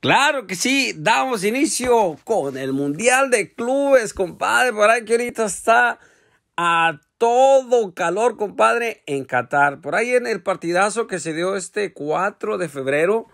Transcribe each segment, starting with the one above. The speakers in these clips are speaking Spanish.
Claro que sí, damos inicio con el Mundial de Clubes, compadre. Por ahí que ahorita está a todo calor, compadre, en Qatar. Por ahí en el partidazo que se dio este 4 de febrero,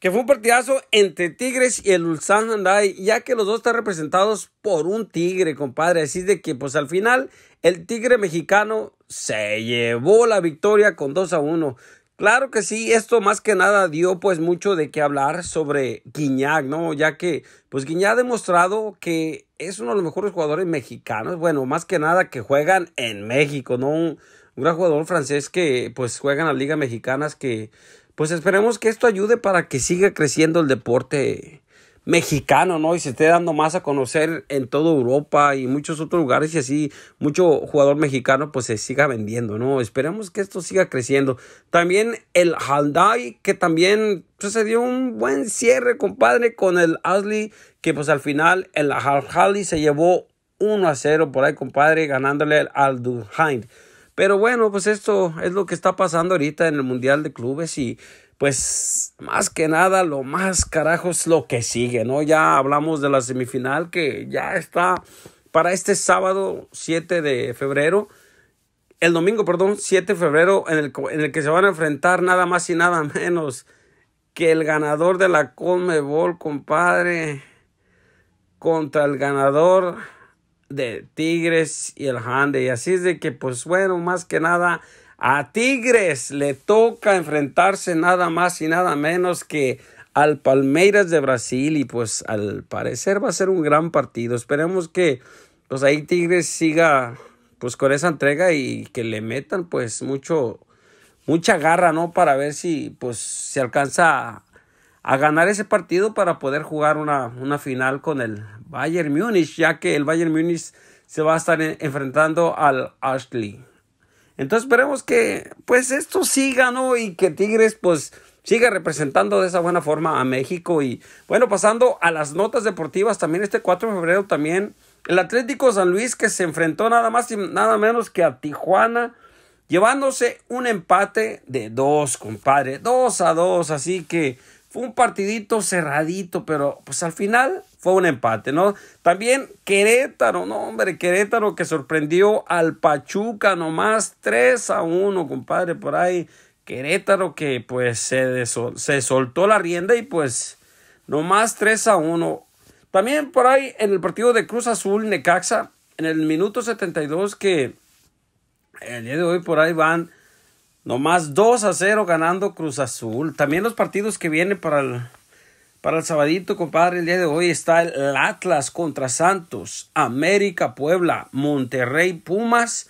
que fue un partidazo entre Tigres y el Ulsan Hyundai, ya que los dos están representados por un Tigre, compadre. Así de que, pues al final, el Tigre mexicano se llevó la victoria con 2 a 1. Claro que sí, esto más que nada dio pues mucho de qué hablar sobre Guiñac, ¿no? Ya que pues Guiñac ha demostrado que es uno de los mejores jugadores mexicanos, bueno, más que nada que juegan en México, ¿no? Un, un gran jugador francés que pues juega en las liga mexicanas que pues esperemos que esto ayude para que siga creciendo el deporte mexicano, ¿no? Y se esté dando más a conocer en toda Europa y muchos otros lugares y así mucho jugador mexicano pues se siga vendiendo, ¿no? Esperemos que esto siga creciendo. También el Haldai que también pues, se dio un buen cierre, compadre, con el Asli que pues al final el Haldai se llevó 1 a 0 por ahí, compadre, ganándole al Duhain. Pero bueno, pues esto es lo que está pasando ahorita en el Mundial de Clubes y pues más que nada lo más carajo es lo que sigue, ¿no? Ya hablamos de la semifinal que ya está para este sábado 7 de febrero, el domingo, perdón, 7 de febrero, en el, que se van a enfrentar nada más y nada menos que el ganador de la Conmebol, compadre, contra el ganador de Tigres y el Hande. Y así es de que, pues bueno, más que nada a Tigres le toca enfrentarse nada más y nada menos que al Palmeiras de Brasil y pues al parecer va a ser un gran partido. Esperemos que pues ahí Tigres siga pues con esa entrega y que le metan pues mucho mucha garra, ¿no? Para ver si pues se alcanza a, ganar ese partido para poder jugar una, una final con el Bayern Múnich, ya que el Bayern Múnich se va a estar enfrentando al Ashley. Entonces esperemos que pues esto siga, ¿no? Y que Tigres pues siga representando de esa buena forma a México. Y bueno, pasando a las notas deportivas, también este 4 de febrero también el Atlético San Luis que se enfrentó nada más y nada menos que a Tijuana, llevándose un empate de dos, compadre, dos a dos, así que fue un partidito cerradito, pero pues al final fue un empate, ¿no? También Querétaro, no, hombre, Querétaro que sorprendió al Pachuca nomás 3 a 1, compadre, por ahí. Querétaro que pues se, se soltó la rienda y pues nomás 3 a 1. También por ahí en el partido de Cruz Azul Necaxa, en el minuto 72 que el día de hoy por ahí van nomás 2 a 0 ganando Cruz Azul. También los partidos que vienen para el para el sabadito, compadre, el día de hoy está el Atlas contra Santos, América Puebla, Monterrey Pumas.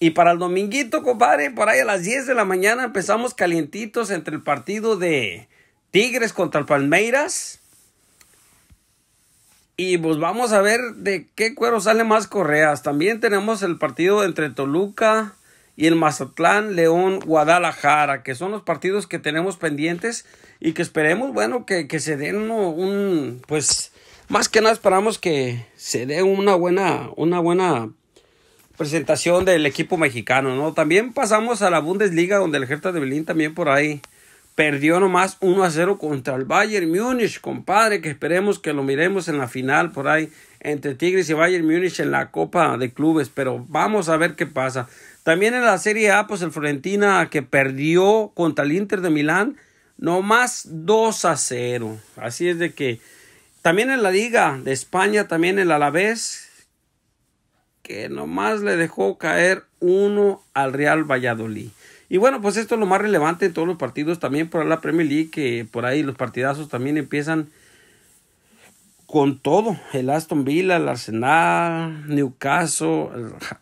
Y para el dominguito, compadre, por ahí a las 10 de la mañana empezamos calientitos entre el partido de Tigres contra Palmeiras. Y pues vamos a ver de qué cuero sale más correas. También tenemos el partido entre Toluca y el Mazatlán, León, Guadalajara, que son los partidos que tenemos pendientes y que esperemos, bueno, que, que se den un, pues, más que nada esperamos que se dé una buena, una buena presentación del equipo mexicano, ¿no? También pasamos a la Bundesliga, donde el Hertha de Berlín también por ahí perdió nomás 1 a 0 contra el Bayern Múnich, compadre, que esperemos que lo miremos en la final por ahí entre Tigres y Bayern Múnich en la Copa de Clubes, pero vamos a ver qué pasa. También en la Serie A, pues el Florentina que perdió contra el Inter de Milán, nomás 2 a 0. Así es de que también en la Liga de España, también el Alavés, que nomás le dejó caer uno al Real Valladolid. Y bueno, pues esto es lo más relevante en todos los partidos, también por la Premier League, que por ahí los partidazos también empiezan con todo, el Aston Villa, el Arsenal, Newcastle,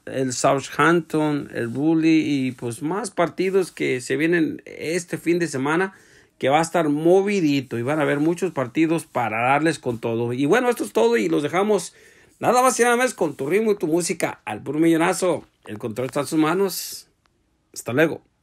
el, Southampton, el Bully y pues más partidos que se vienen este fin de semana que va a estar movidito y van a haber muchos partidos para darles con todo. Y bueno, esto es todo y los dejamos nada más y nada más con tu ritmo y tu música al puro millonazo. El control está en sus manos. Hasta luego.